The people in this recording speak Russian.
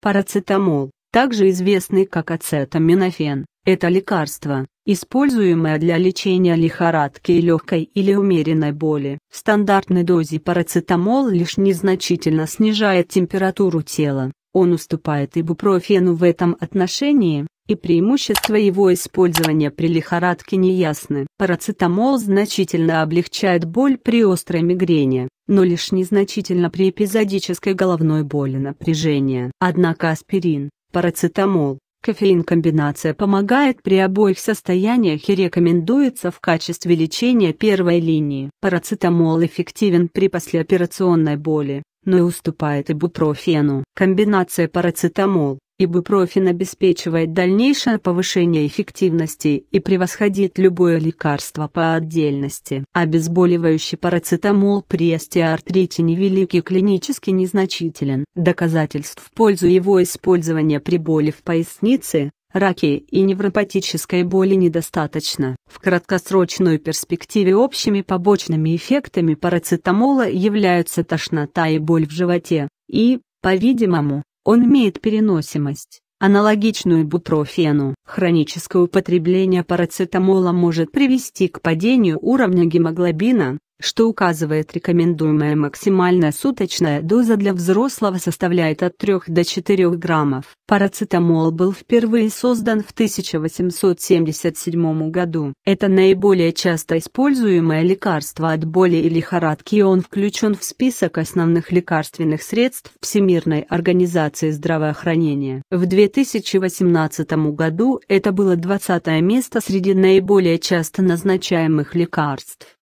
Парацетамол, также известный как ацетаминофен, это лекарство, используемое для лечения лихорадки и легкой или умеренной боли. В стандартной дозе парацетамол лишь незначительно снижает температуру тела, он уступает ибупрофену в этом отношении, и преимущества его использования при лихорадке неясны. Парацетамол значительно облегчает боль при острой мигрени, но лишь незначительно при эпизодической головной боли напряжения. Однако аспирин, парацетамол, кофеин-комбинация помогает при обоих состояниях и рекомендуется в качестве лечения первой линии. Парацетамол эффективен при послеоперационной боли, но и уступает ибупрофену. Комбинация парацетамол Ибупрофен обеспечивает дальнейшее повышение эффективности и превосходит любое лекарство по отдельности. Обезболивающий парацетамол при остеоартрите невелик клинически незначителен. Доказательств в пользу его использования при боли в пояснице, раке и невропатической боли недостаточно. В краткосрочной перспективе общими побочными эффектами парацетамола являются тошнота и боль в животе, и, по-видимому, он имеет переносимость, аналогичную бутрофену. Хроническое употребление парацетамола может привести к падению уровня гемоглобина, что указывает рекомендуемая максимальная суточная доза для взрослого составляет от 3 до 4 граммов. Парацетамол был впервые создан в 1877 году. Это наиболее часто используемое лекарство от боли и лихорадки и он включен в список основных лекарственных средств Всемирной организации здравоохранения. В 2018 году это было 20 место среди наиболее часто назначаемых лекарств.